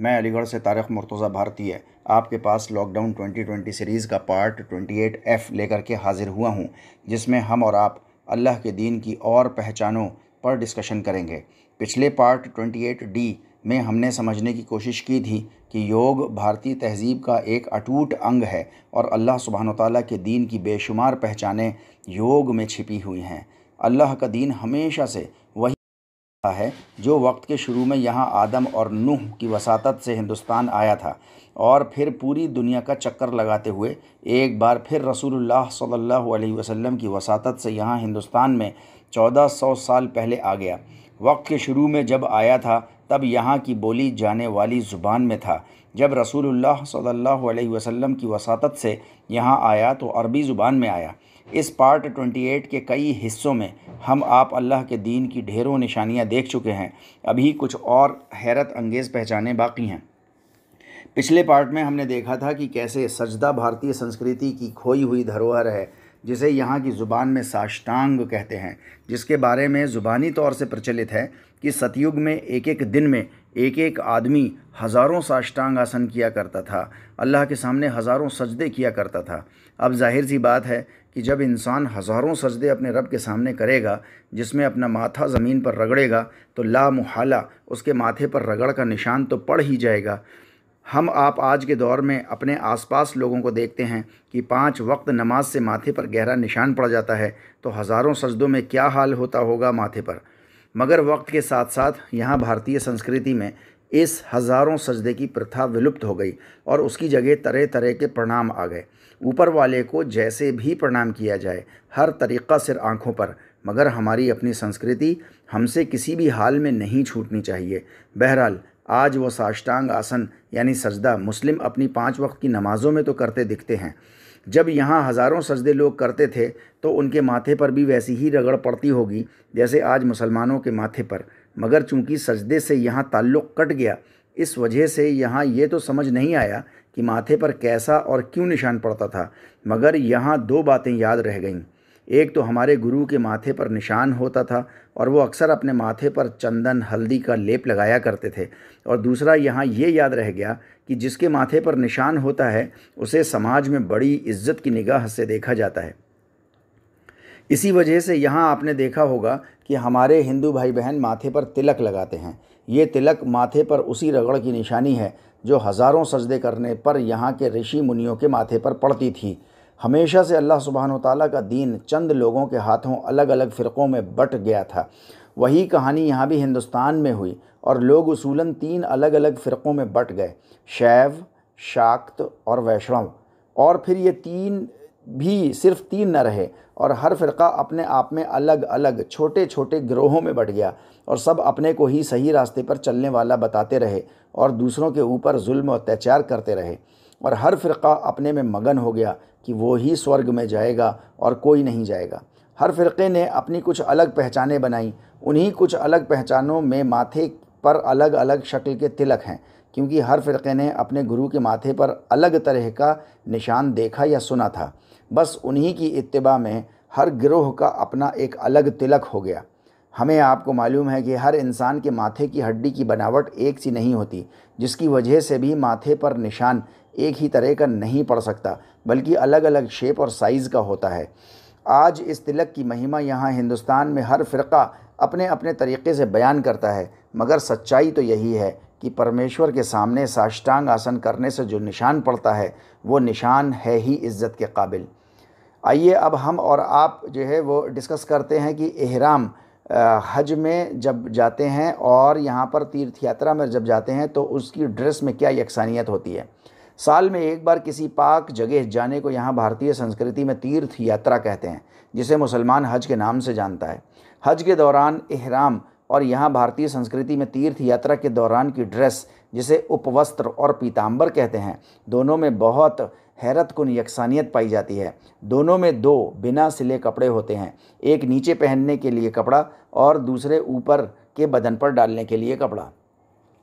मैं अलीगढ़ से तारक मुर्तज़ा भारती है आपके पास लॉकडाउन 2020 सीरीज़ का पार्ट 28 एफ़ लेकर के हाज़िर हुआ हूँ जिसमें हम और आप अल्लाह के दीन की और पहचानों पर डिस्कशन करेंगे पिछले पार्ट 28 डी में हमने समझने की कोशिश की थी कि योग भारतीय तहजीब का एक अटूट अंग है और अल्लाह सुबहान ताली के दीन की बेशुमार पहचानें योग में छिपी हुई हैं अल्लाह का दीन हमेशा से वही है जो वक्त के शुरू में यहाँ आदम और नूह की वसात से हिंदुस्तान आया था और फिर पूरी दुनिया का चक्कर लगाते हुए एक बार फिर रसूलुल्लाह सल्लल्लाहु अलैहि वसल्लम की वसात से यहाँ हिंदुस्तान में 1400 साल पहले आ गया वक्त के शुरू में जब आया था तब यहाँ की बोली जाने वाली ज़ुबान में था जब रसूल सल्ला वसम की वसात से यहाँ आया तो अरबी ज़ुबान में आया इस पार्ट 28 के कई हिस्सों में हम आप अल्लाह के दीन की ढेरों निशानियाँ देख चुके हैं अभी कुछ और हैरत अंगेज़ पहचाने बाकी हैं पिछले पार्ट में हमने देखा था कि कैसे सजदा भारतीय संस्कृति की खोई हुई धरोहर है जिसे यहाँ की ज़ुबान में साष्टांग कहते हैं जिसके बारे में ज़ुबानी तौर से प्रचलित है कि सतयुग में एक एक दिन में एक एक आदमी हज़ारों साष्टांग आसन किया करता था अल्लाह के सामने हज़ारों सजदे किया करता था अब जाहिर सी बात है कि जब इंसान हज़ारों सजदे अपने रब के सामने करेगा जिसमें अपना माथा ज़मीन पर रगड़ेगा तो ला मुहाला उसके माथे पर रगड़ का निशान तो पड़ ही जाएगा हम आप आज के दौर में अपने आसपास लोगों को देखते हैं कि पांच वक्त नमाज से माथे पर गहरा निशान पड़ जाता है तो हज़ारों सजदों में क्या हाल होता होगा माथे पर मगर वक्त के साथ साथ यहाँ भारतीय संस्कृति में इस हज़ारों सजदे की प्रथा विलुप्त हो गई और उसकी जगह तरह तरह के प्रणाम आ गए ऊपर वाले को जैसे भी प्रणाम किया जाए हर तरीक़ा सिर आँखों पर मगर हमारी अपनी संस्कृति हमसे किसी भी हाल में नहीं छूटनी चाहिए बहरहाल आज वो साष्टांग आसन यानी सजदा मुस्लिम अपनी पाँच वक्त की नमाज़ों में तो करते दिखते हैं जब यहाँ हज़ारों सजदे लोग करते थे तो उनके माथे पर भी वैसी ही रगड़ पड़ती होगी जैसे आज मुसलमानों के माथे पर मगर चूंकि सजदे से यहाँ ताल्लुक़ कट गया इस वजह से यहाँ ये तो समझ नहीं आया कि माथे पर कैसा और क्यों निशान पड़ता था मगर यहाँ दो बातें याद रह गईं एक तो हमारे गुरु के माथे पर निशान होता था और वो अक्सर अपने माथे पर चंदन हल्दी का लेप लगाया करते थे और दूसरा यहाँ ये याद रह गया कि जिसके माथे पर निशान होता है उसे समाज में बड़ी इज्जत की निगाह से देखा जाता है इसी वजह से यहाँ आपने देखा होगा कि हमारे हिंदू भाई बहन माथे पर तिलक लगाते हैं ये तिलक माथे पर उसी रगड़ की निशानी है जो हज़ारों सजदे करने पर यहाँ के ऋषि मुनियों के माथे पर पड़ती थी हमेशा से अल्लाह सुबहान तला का दीन चंद लोगों के हाथों अलग अलग फ़िरक़ों में बट गया था वही कहानी यहाँ भी हिंदुस्तान में हुई और लोग उसूलन तीन अलग अलग फ़िरक़ों में बट गए शैव शाक्त और वैष्णव और फिर ये तीन भी सिर्फ तीन न रहे और हर फ़िरका अपने आप में अलग अलग छोटे छोटे ग्रोहों में बट गया और सब अपने को ही सही रास्ते पर चलने वाला बताते रहे और दूसरों के ऊपर जुल्म अत्याचार करते रहे और हर फ़िरका अपने में मगन हो गया कि वो ही स्वर्ग में जाएगा और कोई नहीं जाएगा हर फ़िरक़े ने अपनी कुछ अलग पहचानें बनाई उन्हीं कुछ अलग पहचानों में माथे पर अलग अलग शक्ल के तिलक हैं क्योंकि हर फ़िरक़े ने अपने गुरु के माथे पर अलग तरह का निशान देखा या सुना था बस उन्हीं की इतबा में हर गिरोह का अपना एक अलग तिलक हो गया हमें आपको मालूम है कि हर इंसान के माथे की हड्डी की बनावट एक सी नहीं होती जिसकी वजह से भी माथे पर निशान एक ही तरह का नहीं पड़ सकता बल्कि अलग अलग शेप और साइज़ का होता है आज इस तिलक की महिमा यहाँ हिंदुस्तान में हर फ़िरका अपने अपने तरीके से बयान करता है मगर सच्चाई तो यही है कि परमेश्वर के सामने साष्टांग आसन करने से जो निशान पड़ता है वो निशान है ही इज़्ज़त के काबिल आइए अब हम और आप जो है वो डिस्कस करते हैं कि एहराम हज में जब जाते हैं और यहाँ पर तीर्थ यात्रा में जब जाते हैं तो उसकी ड्रेस में क्या यकसानियत होती है साल में एक बार किसी पाक जगह जाने को यहाँ भारतीय संस्कृति में तीर्थ यात्रा कहते हैं जिसे मुसलमान हज के नाम से जानता है हज के दौरान एहराम और यहाँ भारतीय संस्कृति में तीर्थ यात्रा के दौरान की ड्रेस जिसे उपवस्त्र और पीताम्बर कहते हैं दोनों में बहुत हैरत कन यकसानियत पाई जाती है दोनों में दो बिना सिले कपड़े होते हैं एक नीचे पहनने के लिए कपड़ा और दूसरे ऊपर के बदन पर डालने के लिए कपड़ा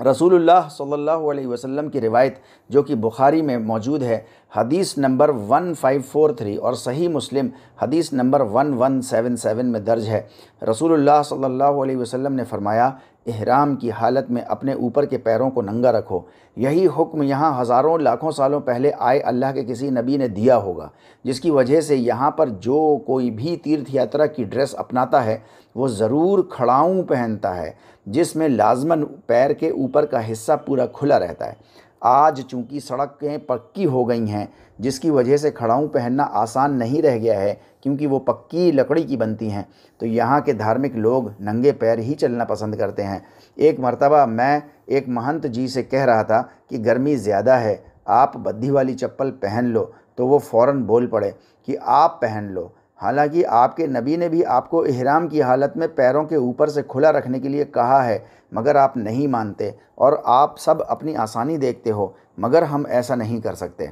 रसूल सल्ला वसम की रिवायत जो कि बुखारी में मौजूद है हदीस number one five four three और सही मुस्लिम हदीस number one one seven seven में दर्ज है रसूल सल्लल्लाहु अलैहि ने फरमाया अहराम की हालत में अपने ऊपर के पैरों को नंगा रखो यही हुक्म यहाँ हज़ारों लाखों सालों पहले आए अल्लाह के किसी नबी ने दिया होगा जिसकी वजह से यहाँ पर जो कोई भी तीर्थ यात्रा की ड्रेस अपनाता है वो ज़रूर खड़ाऊँ पहनता है जिसमें लाजमन पैर के ऊपर का हिस्सा पूरा खुला रहता है आज चूंकि सड़कें पक्की हो गई हैं जिसकी वजह से खड़ाऊँ पहनना आसान नहीं रह गया है क्योंकि वो पक्की लकड़ी की बनती हैं तो यहाँ के धार्मिक लोग नंगे पैर ही चलना पसंद करते हैं एक मर्तबा मैं एक महंत जी से कह रहा था कि गर्मी ज़्यादा है आप बद्दी वाली चप्पल पहन लो तो वो फ़ौर बोल पड़े कि आप पहन लो हालांकि आपके नबी ने भी आपको अहराम की हालत में पैरों के ऊपर से खुला रखने के लिए कहा है मगर आप नहीं मानते और आप सब अपनी आसानी देखते हो मगर हम ऐसा नहीं कर सकते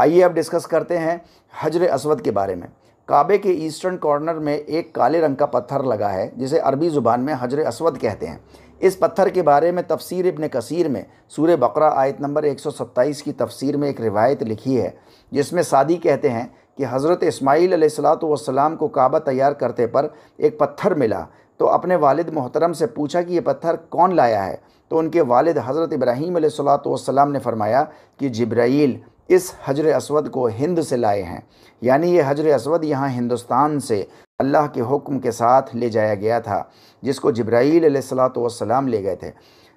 आइए अब डिस्कस करते हैं हजर असवद के बारे में काबे के ईस्टर्न कॉर्नर में एक काले रंग का पत्थर लगा है जिसे अरबी ज़ुबान में हजर असवद कहते हैं इस पत्थर के बारे में तफसीर इबन कसीर में सूर्य बकरा आयत नंबर 127 की तफसीर में एक रिवायत लिखी है जिसमें सादी कहते हैं कि हज़रत इस्माईल सलाम को काबा तैयार करते पर एक पत्थर मिला तो अपने वालिद मोहतरम से पूछा कि ये पत्थर कौन लाया है तो उनके वालिद हज़रत इब्राहीम सलाम ने फरमाया कि जब्राइल इस हजर असवद को हिंद से लाए हैं यानी ये हजर असवद यहाँ हिंदुस्तान से अल्लाह के हुक्म के साथ ले जाया गया था जिसको जब्राईल सलाम ले गए थे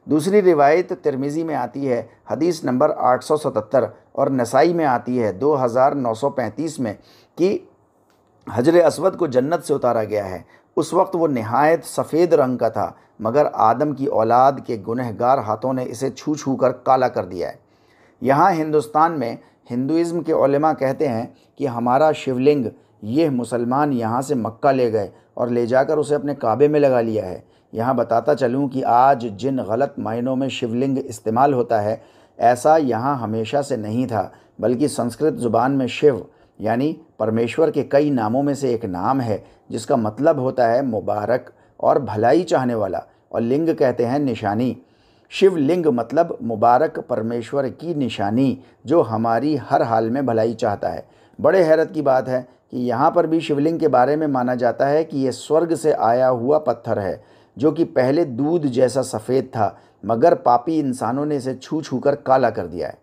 दूसरी रिवायत तिरमिज़ी में आती है हदीस नंबर 877 और नसाई में आती है 2935 में कि हजर असवद को जन्नत से उतारा गया है उस वक्त वो नहायत सफ़ेद रंग का था मगर आदम की औलाद के गुनहगार हाथों ने इसे छू छू कर काला कर दिया है यहाँ हिंदुस्तान में हिंदुज़म के उलमा कहते हैं कि हमारा शिवलिंग यह मुसलमान यहाँ से मक्का ले गए और ले जाकर उसे अपने काबे में लगा लिया है यहाँ बताता चलूँ कि आज जिन गलत मायनों में शिवलिंग इस्तेमाल होता है ऐसा यहाँ हमेशा से नहीं था बल्कि संस्कृत ज़ुबान में शिव यानी परमेश्वर के कई नामों में से एक नाम है जिसका मतलब होता है मुबारक और भलाई चाहने वाला और लिंग कहते हैं निशानी शिवलिंग मतलब मुबारक परमेश्वर की निशानी जो हमारी हर हाल में भलाई चाहता है बड़े हैरत की बात है कि यहाँ पर भी शिवलिंग के बारे में माना जाता है कि ये स्वर्ग से आया हुआ पत्थर है जो कि पहले दूध जैसा सफ़ेद था मगर पापी इंसानों ने इसे छू छू कर काला कर दिया है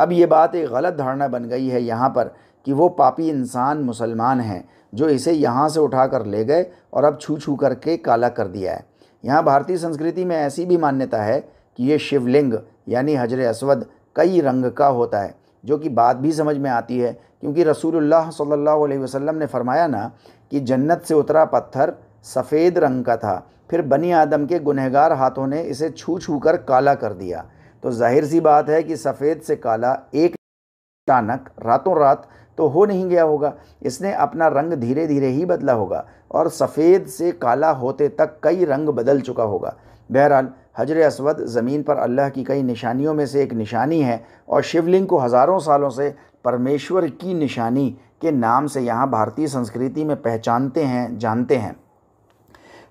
अब ये बात एक गलत धारणा बन गई है यहाँ पर कि वो पापी इंसान मुसलमान हैं जो इसे यहाँ से उठा कर ले गए और अब छू छू करके काला कर दिया है यहाँ भारतीय संस्कृति में ऐसी भी मान्यता है कि ये शिवलिंग यानी हजर असवद कई रंग का होता है जो कि बात भी समझ में आती है क्योंकि रसूलुल्लाह सल्लल्लाहु अलैहि वसल्लम ने फरमाया ना कि जन्नत से उतरा पत्थर सफ़ेद रंग का था फिर बनी आदम के गुनहगार हाथों ने इसे छू छू कर काला कर दिया तो जाहिर सी बात है कि सफ़ेद से काला एक अचानक रातों रात तो हो नहीं गया होगा इसने अपना रंग धीरे धीरे ही बदला होगा और सफ़ेद से काला होते तक कई रंग बदल चुका होगा बहरहाल हजर असवद ज़मीन पर अल्लाह की कई निशानियों में से एक निशानी है और शिवलिंग को हज़ारों सालों से परमेश्वर की निशानी के नाम से यहाँ भारतीय संस्कृति में पहचानते हैं जानते हैं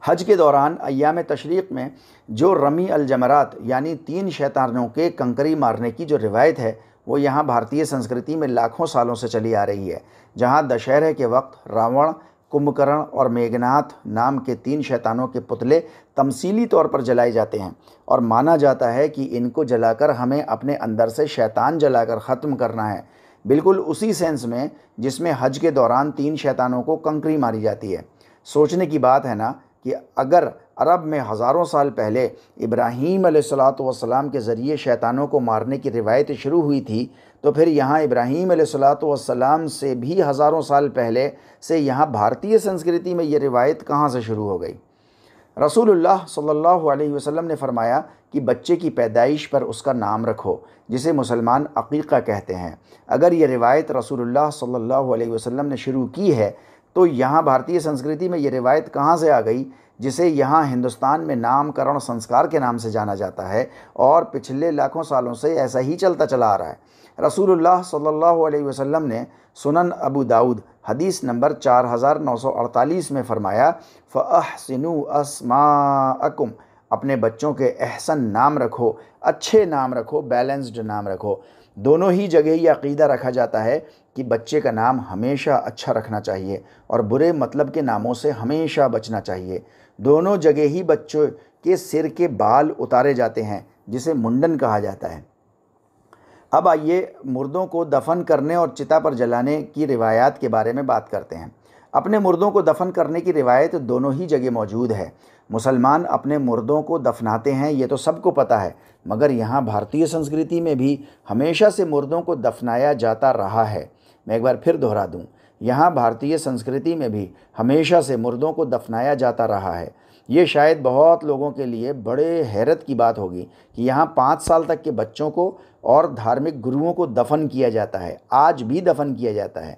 हज के दौरान अयाम तशरीक़ में जो रमी अलजमरात यानी तीन शैतानों के कंकरी मारने की जो रिवायत है वो यहाँ भारतीय संस्कृति में लाखों सालों से चली आ रही है जहाँ दशहरे के वक्त रावण कुंभकर्ण और मेघनाथ नाम के तीन शैतानों के पुतले तमसीली तौर पर जलाए जाते हैं और माना जाता है कि इनको जलाकर हमें अपने अंदर से शैतान जलाकर ख़त्म करना है बिल्कुल उसी सेंस में जिसमें हज के दौरान तीन शैतानों को कंकरी मारी जाती है सोचने की बात है ना कि अगर अरब में हज़ारों साल पहले इब्राहीम सलाम के ज़रिए शैतानों को मारने की रिवायत शुरू हुई थी तो फिर यहाँ इब्राहीम सलाम से भी हज़ारों साल पहले से यहाँ भारतीय संस्कृति में ये रिवायत कहाँ से शुरू हो गई रसूलुल्लाह सल्लल्लाहु अलैहि वसल्लम ने फरमाया कि बच्चे की पैदाइश पर उसका नाम रखो जिसे मुसलमान अकीक़ा कहते हैं अगर ये रिवायत रसूल सल्ला वसम ने शुरू की है तो यहाँ भारतीय संस्कृति में ये रिवायत कहाँ से आ गई जिसे यहाँ हिंदुस्तान में नामकरण संस्कार के नाम से जाना जाता है और पिछले लाखों सालों से ऐसा ही चलता चला आ रहा है रसूलुल्लाह सल्लल्लाहु अलैहि वसल्लम ने सुनन अबू दाऊद हदीस नंबर 4948 में फरमाया फ़हसनु असमाकुम अपने बच्चों के एहसन नाम रखो अच्छे नाम रखो बैलेंस्ड नाम रखो दोनों ही जगह ये अकीदा रखा जाता है कि बच्चे का नाम हमेशा अच्छा रखना चाहिए और बुरे मतलब के नामों से हमेशा बचना चाहिए दोनों जगह ही बच्चों के सिर के बाल उतारे जाते हैं जिसे मुंडन कहा जाता है अब आइए मुर्दों को दफन करने और चिता पर जलाने की रिवायात के बारे में बात करते हैं अपने मुर्दों को दफन करने की रिवायत दोनों ही जगह मौजूद है मुसलमान अपने मुर्दों को दफनाते हैं ये तो सबको पता है मगर यहाँ भारतीय संस्कृति में भी हमेशा से मुर्दों को दफनाया जाता रहा है मैं एक बार फिर दोहरा दूँ यहाँ भारतीय संस्कृति में भी हमेशा से मुर्दों को दफनाया जाता रहा है ये शायद बहुत लोगों के लिए बड़े हैरत की बात होगी कि यहाँ पाँच साल तक के बच्चों को और धार्मिक गुरुओं को दफन किया जाता है आज भी दफन किया जाता है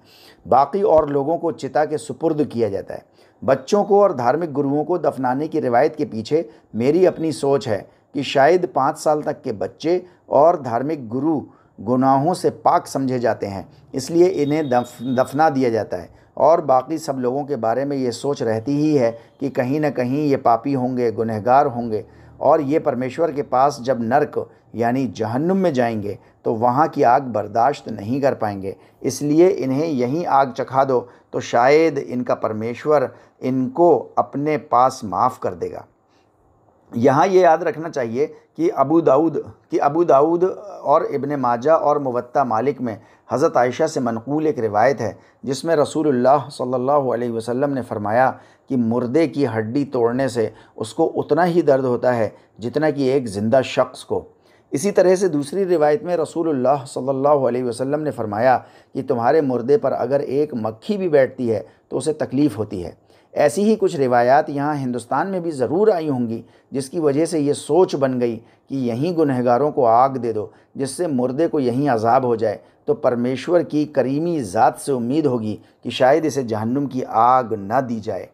बाकी और लोगों को चिता के सुपुर्द किया जाता है बच्चों को और धार्मिक गुरुओं को दफनाने की रिवायत के पीछे मेरी अपनी सोच है कि शायद पाँच साल तक के बच्चे और धार्मिक गुरु गुनाहों से पाक समझे जाते हैं इसलिए इन्हें दफ दफना दिया जाता है और बाकी सब लोगों के बारे में ये सोच रहती ही है कि कहीं ना कहीं ये पापी होंगे गुनहगार होंगे और ये परमेश्वर के पास जब नर्क यानी जहन्नुम में जाएंगे तो वहाँ की आग बर्दाश्त नहीं कर पाएंगे इसलिए इन्हें यहीं आग चखा दो तो शायद इनका परमेश्वर इनको अपने पास माफ़ कर देगा यहाँ ये याद रखना चाहिए कि अबू दाऊद कि अबू दाऊद और इब्ने माजा और मुवत्ता मालिक में हज़रत आयशा से मनकूल एक रिवायत है जिसमें रसूलुल्लाह सल्लल्लाहु अलैहि वसल्लम ने फरमाया कि मुर्दे की हड्डी तोड़ने से उसको उतना ही दर्द होता है जितना कि एक ज़िंदा शख्स को इसी तरह से दूसरी रिवायत में रसूलुल्लाह सल्लल्लाहु अलैहि वसल्लम ने फरमाया कि तुम्हारे मुर्दे पर अगर एक मक्खी भी बैठती है तो उसे तकलीफ़ होती है ऐसी ही कुछ रिवायात यहाँ हिंदुस्तान में भी ज़रूर आई होंगी जिसकी वजह से ये सोच बन गई कि यहीं गुनहगारों को आग दे दो जिससे मुर्दे को यहीं अजाब हो जाए तो परमेश्वर की करीमी ज़ात से उम्मीद होगी कि शायद इसे जहन्नुम की आग ना दी जाए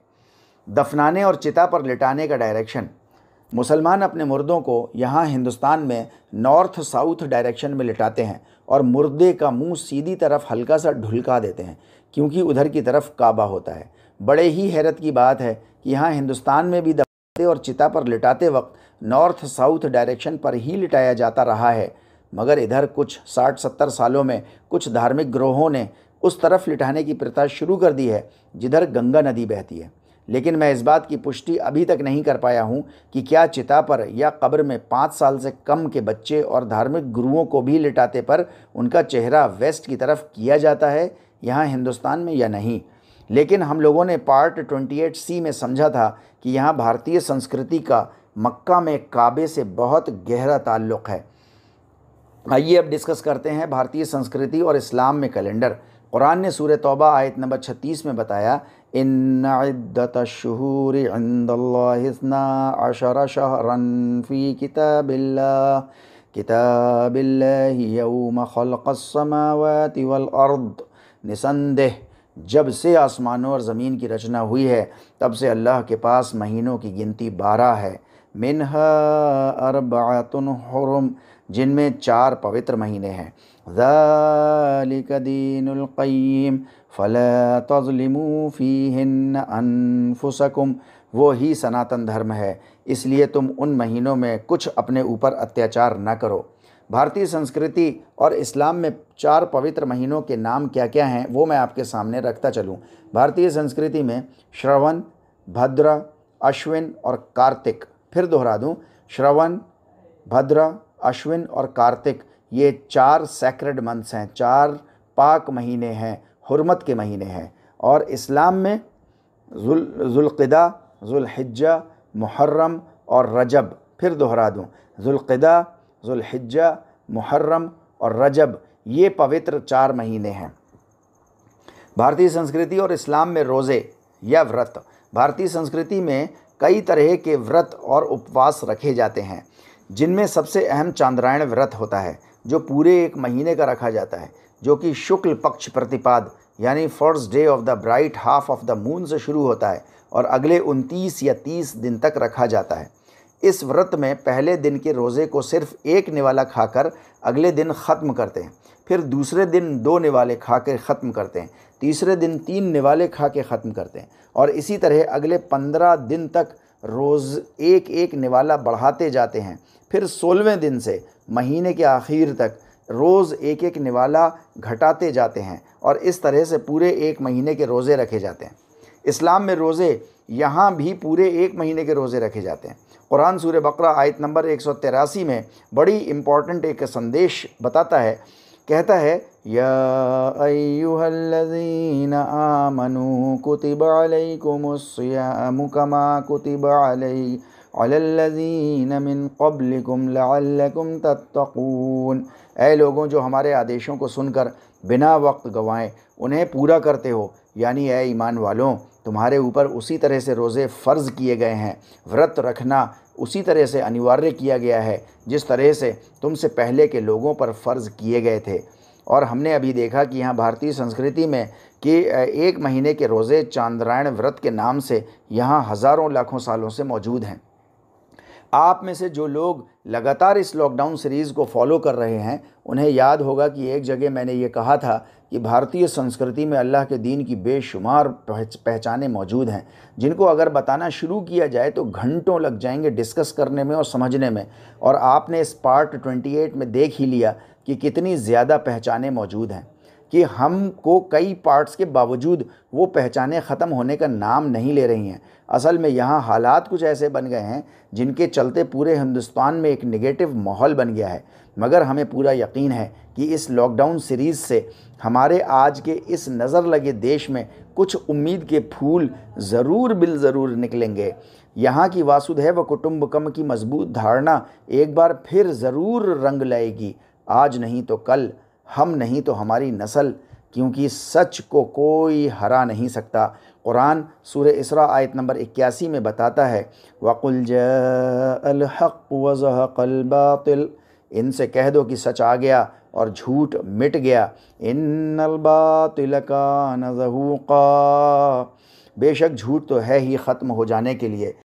दफनाने और चिता पर लिटाने का डायरेक्शन मुसलमान अपने मुर्दों को यहाँ हिंदुस्तान में नॉर्थ साउथ डायरेक्शन में लिटाते हैं और मुर्दे का मुंह सीधी तरफ हल्का सा ढुलका देते हैं क्योंकि उधर की तरफ काबा होता है बड़े ही हैरत की बात है कि यहाँ हिंदुस्तान में भी दबाते और चिता पर लिटाते वक्त नॉर्थ साउथ डायरेक्शन पर ही लिटाया जाता रहा है मगर इधर कुछ साठ सत्तर सालों में कुछ धार्मिक ग्रोहों ने उस तरफ लिटाने की प्रथा शुरू कर दी है जिधर गंगा नदी बहती है लेकिन मैं इस बात की पुष्टि अभी तक नहीं कर पाया हूँ कि क्या चिता पर या कब्र में पाँच साल से कम के बच्चे और धार्मिक गुरुओं को भी लिटाते पर उनका चेहरा वेस्ट की तरफ किया जाता है यहाँ हिंदुस्तान में या नहीं लेकिन हम लोगों ने पार्ट 28 सी में समझा था कि यहाँ भारतीय संस्कृति का मक्का में काबे से बहुत गहरा ताल्लुक़ है आइए अब डिस्कस करते हैं भारतीय संस्कृति और इस्लाम में कैलेंडर कुरान ने सूर तौबा आयत नंबर 36 में बताया إن عدة الشهور عند الله اثنا عشر شهرا في كتاب الله كتاب الله يوم خلق السماوات والأرض निसंदेह जब से आसमानों और ज़मीन की रचना हुई है तब से अल्लाह के पास महीनों की गिनती बारह है मिनहा अरबातन हरम जिनमें चार पवित्र महीने हैं ज़ालिक दीनुल फ़ला तजलिमू हिन्न अनफुसकुम वो ही सनातन धर्म है इसलिए तुम उन महीनों में कुछ अपने ऊपर अत्याचार न करो भारतीय संस्कृति और इस्लाम में चार पवित्र महीनों के नाम क्या क्या हैं वो मैं आपके सामने रखता चलूँ भारतीय संस्कृति में श्रवण भद्र अश्विन और कार्तिक फिर दोहरा दूँ श्रवण भद्र अश्विन और कार्तिक ये चार सेक्रेड मंथ्स हैं चार पाक महीने हैं हरमत के महीने हैं और इस्लाम में जुल्क़दा जुल्हिज्जा मुहर्रम और रजब फिर दोहरा दूँ जुल्क़दा जुल्हिज्जा मुहर्रम और रजब ये पवित्र चार महीने हैं भारतीय संस्कृति और इस्लाम में रोज़े या व्रत भारतीय संस्कृति में कई तरह के व्रत और उपवास रखे जाते हैं जिनमें सबसे अहम चांद्रायण व्रत होता है जो पूरे एक महीने का रखा जाता है जो कि शुक्ल पक्ष प्रतिपाद यानी first day of the bright half of the moon से शुरू होता है और अगले 29 या 30 दिन तक रखा जाता है इस व्रत में पहले दिन के रोज़े को सिर्फ एक निवाला खाकर अगले दिन ख़त्म करते हैं फिर दूसरे दिन दो निवाले खा ख़त्म करते हैं तीसरे दिन तीन निवाले खा के ख़त्म करते हैं और इसी तरह अगले पंद्रह दिन तक रोज़ एक एक निवाला बढ़ाते जाते हैं फिर सोलहवें दिन से महीने के आखिर तक रोज़ एक एक निवाला घटाते जाते हैं और इस तरह से पूरे एक महीने के रोज़े रखे जाते हैं इस्लाम में रोज़े यहाँ भी पूरे एक महीने के रोज़े रखे जाते हैं कुरान सूर बकरा आयत नंबर एक में बड़ी इम्पॉर्टेंट एक संदेश बताता है कहता है या आमनु मिन क़ब्लिकुम ऐ लोगों जो हमारे आदेशों को सुनकर बिना वक्त गवाएं उन्हें पूरा करते हो यानी ऐ ईमान वालों तुम्हारे ऊपर उसी तरह से रोज़े फ़र्ज़ किए गए हैं व्रत रखना उसी तरह से अनिवार्य किया गया है जिस तरह से तुमसे पहले के लोगों पर फ़र्ज़ किए गए थे और हमने अभी देखा कि यहाँ भारतीय संस्कृति में कि एक महीने के रोज़े चांद्रायण व्रत के नाम से यहाँ हज़ारों लाखों सालों से मौजूद हैं आप में से जो लोग लगातार इस लॉकडाउन सीरीज़ को फॉलो कर रहे हैं उन्हें याद होगा कि एक जगह मैंने ये कहा था कि भारतीय संस्कृति में अल्लाह के दीन की बेशुमार पहचानें मौजूद हैं जिनको अगर बताना शुरू किया जाए तो घंटों लग जाएंगे डिस्कस करने में और समझने में और आपने इस पार्ट 28 में देख ही लिया कि कितनी ज़्यादा पहचानें मौजूद हैं कि हमको कई पार्ट्स के बावजूद वो पहचानें ख़त्म होने का नाम नहीं ले रही हैं असल में यहाँ हालात कुछ ऐसे बन गए हैं जिनके चलते पूरे हिंदुस्तान में एक निगेटिव माहौल बन गया है मगर हमें पूरा यकीन है कि इस लॉकडाउन सीरीज़ से हमारे आज के इस नज़र लगे देश में कुछ उम्मीद के फूल ज़रूर बिल ज़रूर निकलेंगे यहाँ की वासुधैव कुटुंबकम की मजबूत धारणा एक बार फिर ज़रूर रंग लाएगी आज नहीं तो कल हम नहीं तो हमारी नस्ल क्योंकि सच को कोई हरा नहीं सकता कुरान सूर इसरा आयत नंबर इक्यासी में बताता है वक़ुल जहक़ वज़हक़ल बातिल इनसे कह दो कि सच आ गया और झूठ मिट गया इन बातिल का नजहूक़ा बेशक झूठ तो है ही ख़त्म हो जाने के लिए